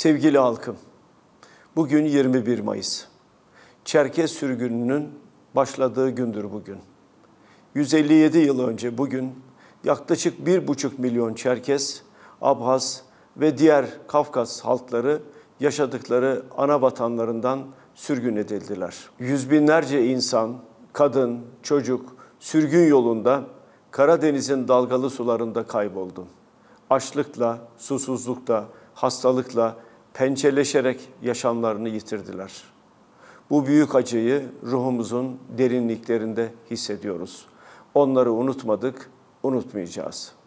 Sevgili halkım, bugün 21 Mayıs. Çerkez sürgününün başladığı gündür bugün. 157 yıl önce bugün yaklaşık 1,5 milyon Çerkes, Abhaz ve diğer Kafkas halkları yaşadıkları ana vatanlarından sürgün edildiler. Yüz binlerce insan, kadın, çocuk sürgün yolunda Karadeniz'in dalgalı sularında kayboldu. Açlıkla, susuzlukla, hastalıkla pençeleşerek yaşamlarını yitirdiler. Bu büyük acıyı ruhumuzun derinliklerinde hissediyoruz. Onları unutmadık, unutmayacağız.''